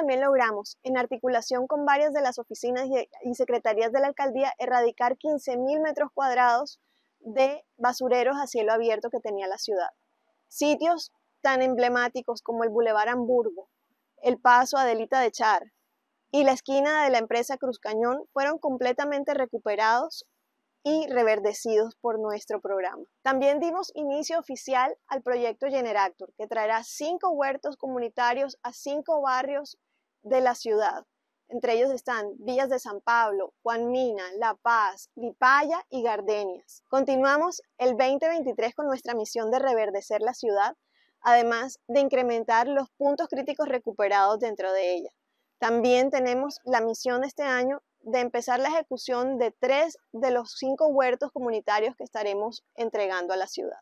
también logramos, en articulación con varias de las oficinas y secretarías de la alcaldía, erradicar 15.000 metros cuadrados de basureros a cielo abierto que tenía la ciudad. Sitios tan emblemáticos como el Boulevard Hamburgo, el paso Adelita de Char y la esquina de la empresa Cruz Cañón fueron completamente recuperados y reverdecidos por nuestro programa. También dimos inicio oficial al proyecto Generactor, que traerá cinco huertos comunitarios a cinco barrios de la ciudad. Entre ellos están Villas de San Pablo, Juan Mina, La Paz, Lipaya y Gardenias. Continuamos el 2023 con nuestra misión de reverdecer la ciudad, además de incrementar los puntos críticos recuperados dentro de ella. También tenemos la misión este año de empezar la ejecución de tres de los cinco huertos comunitarios que estaremos entregando a la ciudad.